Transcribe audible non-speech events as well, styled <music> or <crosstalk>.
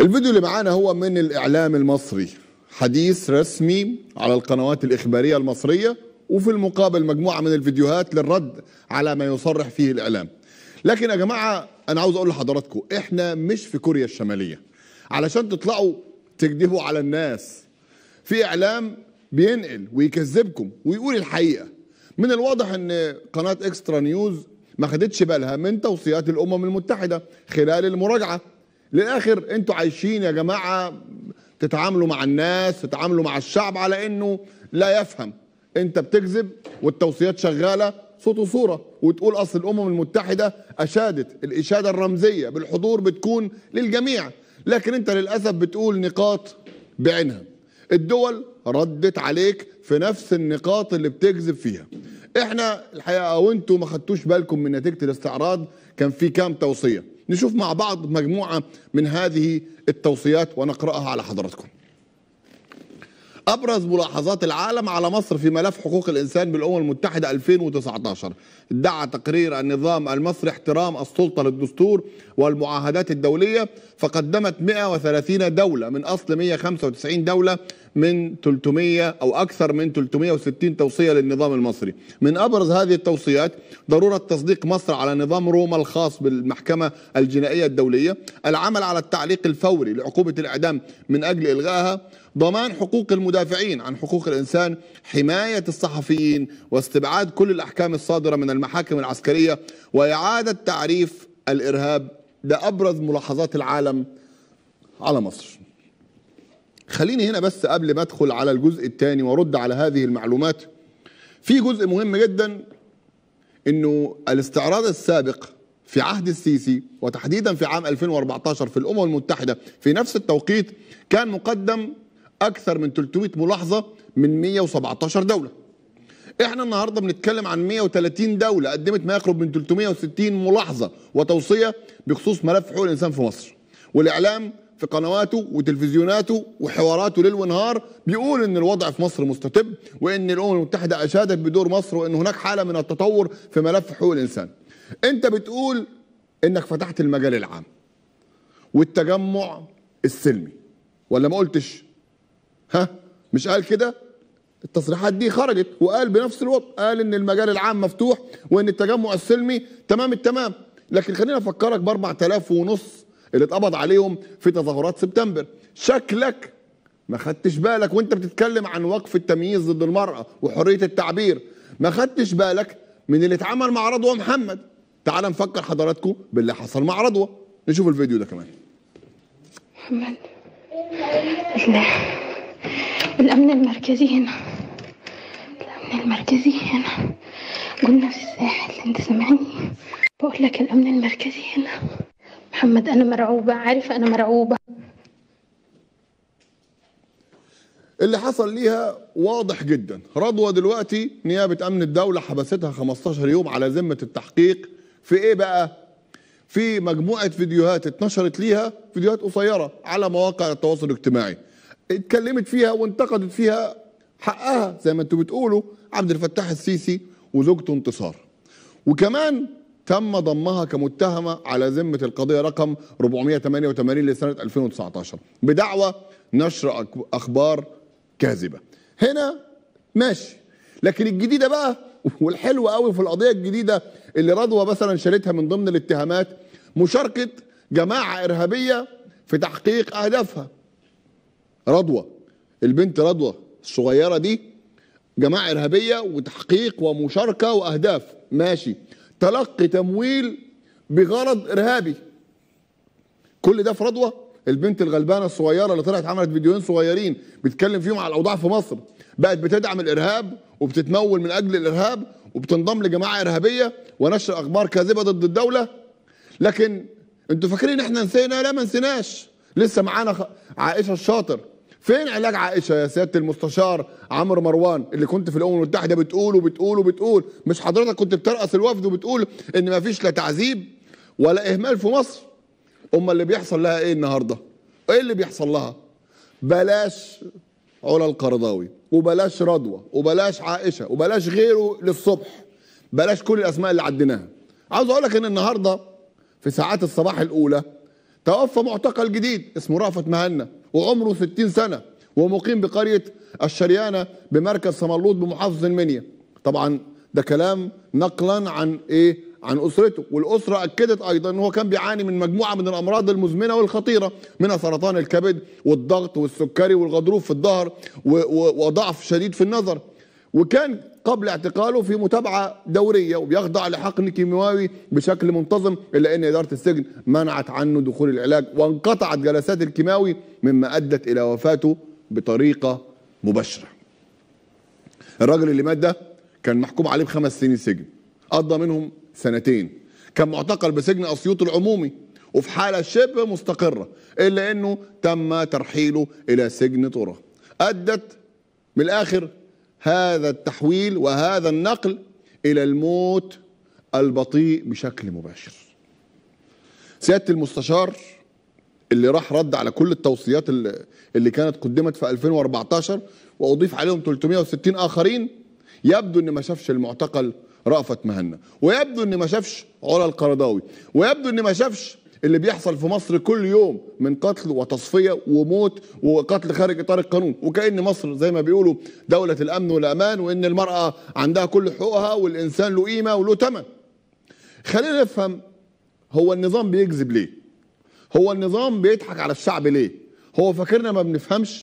الفيديو اللي معانا هو من الإعلام المصري حديث رسمي على القنوات الإخبارية المصرية وفي المقابل مجموعة من الفيديوهات للرد على ما يصرح فيه الإعلام لكن يا جماعة أنا عاوز أقول لحضراتكم إحنا مش في كوريا الشمالية علشان تطلعوا تكذبوا على الناس في إعلام بينقل ويكذبكم ويقول الحقيقة من الواضح أن قناة إكسترا نيوز ما خدتش بالها من توصيات الأمم المتحدة خلال المراجعة للاخر انتوا عايشين يا جماعه تتعاملوا مع الناس تتعاملوا مع الشعب على انه لا يفهم انت بتكذب والتوصيات شغاله صوت وصوره وتقول اصل الامم المتحده اشادت الاشاده الرمزيه بالحضور بتكون للجميع لكن انت للاسف بتقول نقاط بعينها الدول ردت عليك في نفس النقاط اللي بتكذب فيها احنا الحقيقه وانتم ما خدتوش بالكم من نتيجه الاستعراض كان في كام توصيه نشوف مع بعض مجموعة من هذه التوصيات ونقرأها على حضراتكم أبرز ملاحظات العالم على مصر في ملف حقوق الإنسان بالأمم المتحدة 2019 ادعى تقرير النظام المصري احترام السلطة للدستور والمعاهدات الدولية فقدمت 130 دولة من أصل 195 دولة من 300 أو أكثر من 360 توصية للنظام المصري من أبرز هذه التوصيات ضرورة تصديق مصر على نظام روما الخاص بالمحكمة الجنائية الدولية العمل على التعليق الفوري لعقوبة الإعدام من أجل إلغائها ضمان حقوق المدافعين عن حقوق الإنسان حماية الصحفيين واستبعاد كل الأحكام الصادرة من المحاكم العسكرية وإعادة تعريف الإرهاب ده أبرز ملاحظات العالم على مصر خليني هنا بس قبل ما ادخل على الجزء الثاني وارد على هذه المعلومات في جزء مهم جدا انه الاستعراض السابق في عهد السيسي وتحديدا في عام 2014 في الامم المتحده في نفس التوقيت كان مقدم اكثر من 300 ملاحظه من 117 دوله احنا النهارده بنتكلم عن 130 دوله قدمت ما يقرب من 360 ملاحظه وتوصيه بخصوص ملف حقوق الانسان في مصر والاعلام في قنواته وتلفزيوناته وحواراته ليل ونهار بيقول ان الوضع في مصر مستتب وان الامم المتحده اشادت بدور مصر وان هناك حاله من التطور في ملف حقوق الانسان. انت بتقول انك فتحت المجال العام والتجمع السلمي ولا ما قلتش؟ ها؟ مش قال كده؟ التصريحات دي خرجت وقال بنفس الوقت قال ان المجال العام مفتوح وان التجمع السلمي تمام التمام لكن خلينا افكرك ب 4000 ونص اللي اتقبض عليهم في تظاهرات سبتمبر شكلك ما خدتش بالك وانت بتتكلم عن وقف التمييز ضد المرأة وحرية التعبير ما خدتش بالك من اللي اتعمل مع رضوى محمد تعال نفكر حضراتكم باللي حصل مع رضوى نشوف الفيديو ده كمان محمد الأمن المركزي هنا الأمن المركزي هنا قلنا في الساحل انت سامعني بقول لك الأمن المركزي هنا محمد أنا مرعوبة عارفة أنا مرعوبة اللي حصل ليها واضح جدا رضوى دلوقتي نيابة أمن الدولة حبستها 15 يوم على ذمة التحقيق في إيه بقى؟ في مجموعة فيديوهات اتنشرت ليها فيديوهات قصيرة على مواقع التواصل الاجتماعي اتكلمت فيها وانتقدت فيها حقها زي ما انتوا بتقولوا عبد الفتاح السيسي وزوجته انتصار وكمان تم ضمها كمتهمة على ذمة القضية رقم 488 لسنة 2019 بدعوى نشر أخبار كاذبة هنا ماشي لكن الجديدة بقى <laughs> والحلوة قوي في القضية الجديدة اللي رضوى مثلا شالتها من ضمن الاتهامات مشاركة جماعة إرهابية في تحقيق أهدافها رضوى البنت رضوى الصغيرة دي جماعة إرهابية وتحقيق ومشاركة وأهداف ماشي تلقي تمويل بغرض ارهابي كل ده في رضوه البنت الغلبانه الصغيره اللي طلعت عملت فيديوهين صغيرين بتتكلم فيهم على الاوضاع في مصر بقت بتدعم الارهاب وبتتمول من اجل الارهاب وبتنضم لجماعه ارهابيه ونشر اخبار كاذبه ضد الدوله لكن انتوا فاكرين احنا نسينا لا ما نسيناش لسه معانا عائشه الشاطر فين علاج عائشه يا سياده المستشار عمرو مروان اللي كنت في الامم المتحده بتقول وبتقول وبتقول مش حضرتك كنت بترأس الوفد وبتقول ان ما فيش لا تعذيب ولا اهمال في مصر امال اللي بيحصل لها ايه النهارده ايه اللي بيحصل لها بلاش علا القرضاوي وبلاش رضوى وبلاش عائشه وبلاش غيره للصبح بلاش كل الاسماء اللي عديناها عاوز اقول لك ان النهارده في ساعات الصباح الاولى توفى معتقل جديد اسمه رأفت مهنا وعمره 60 سنة ومقيم بقرية الشريانة بمركز سملوط بمحافظة المنيا طبعا ده كلام نقلا عن ايه عن اسرته والاسره اكدت ايضا ان هو كان بيعاني من مجموعه من الامراض المزمنه والخطيره منها سرطان الكبد والضغط والسكري والغضروف في الظهر وضعف شديد في النظر وكان قبل اعتقاله في متابعه دوريه وبيخضع لحقن كيماوي بشكل منتظم الا ان اداره السجن منعت عنه دخول العلاج وانقطعت جلسات الكيماوي مما ادت الى وفاته بطريقه مباشره. الراجل اللي مات ده كان محكوم عليه بخمس سنين سجن قضى منهم سنتين كان معتقل بسجن اسيوط العمومي وفي حاله شبه مستقره الا انه تم ترحيله الى سجن طرة ادت من الاخر هذا التحويل وهذا النقل الى الموت البطيء بشكل مباشر سياده المستشار اللي راح رد على كل التوصيات اللي كانت قدمت في 2014 واضيف عليهم 360 اخرين يبدو ان ما شافش المعتقل رأفت مهنا ويبدو ان ما شافش علا القرضاوي ويبدو ان ما شافش اللي بيحصل في مصر كل يوم من قتل وتصفيه وموت وقتل خارج اطار القانون وكان مصر زي ما بيقولوا دوله الامن والامان وان المراه عندها كل حقوقها والانسان له قيمه وله ثمن خلينا نفهم هو النظام بيكذب ليه هو النظام بيضحك على الشعب ليه هو فاكرنا ما بنفهمش